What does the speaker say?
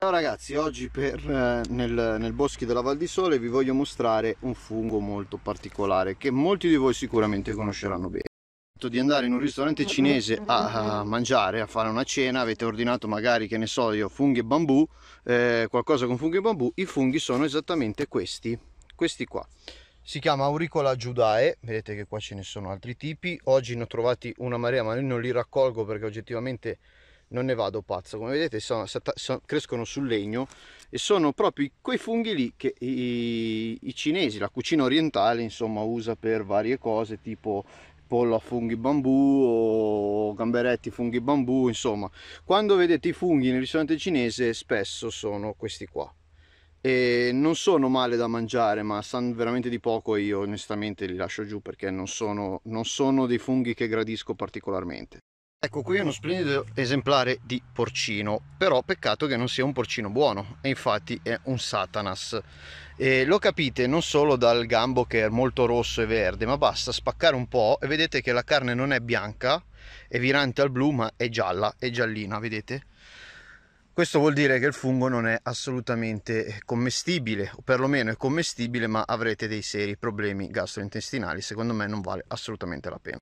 Ciao ragazzi, oggi per, eh, nel, nel Boschi della Val di Sole vi voglio mostrare un fungo molto particolare che molti di voi sicuramente conosceranno bene. Di andare in un ristorante cinese a, a mangiare, a fare una cena, avete ordinato magari, che ne so io, funghi e bambù, eh, qualcosa con funghi e bambù, i funghi sono esattamente questi, questi qua. Si chiama auricola giudae, vedete che qua ce ne sono altri tipi, oggi ne ho trovati una marea ma io non li raccolgo perché oggettivamente non ne vado pazzo come vedete sono, sono, crescono sul legno e sono proprio quei funghi lì che i, i cinesi la cucina orientale insomma usa per varie cose tipo pollo a funghi bambù o gamberetti funghi bambù insomma quando vedete i funghi nel ristorante cinese spesso sono questi qua e non sono male da mangiare ma sanno veramente di poco e io onestamente li lascio giù perché non sono, non sono dei funghi che gradisco particolarmente Ecco qui uno splendido esemplare di porcino, però peccato che non sia un porcino buono, e infatti è un satanas. E lo capite non solo dal gambo che è molto rosso e verde, ma basta spaccare un po' e vedete che la carne non è bianca, è virante al blu, ma è gialla, è giallina, vedete? Questo vuol dire che il fungo non è assolutamente commestibile, o perlomeno è commestibile, ma avrete dei seri problemi gastrointestinali, secondo me non vale assolutamente la pena.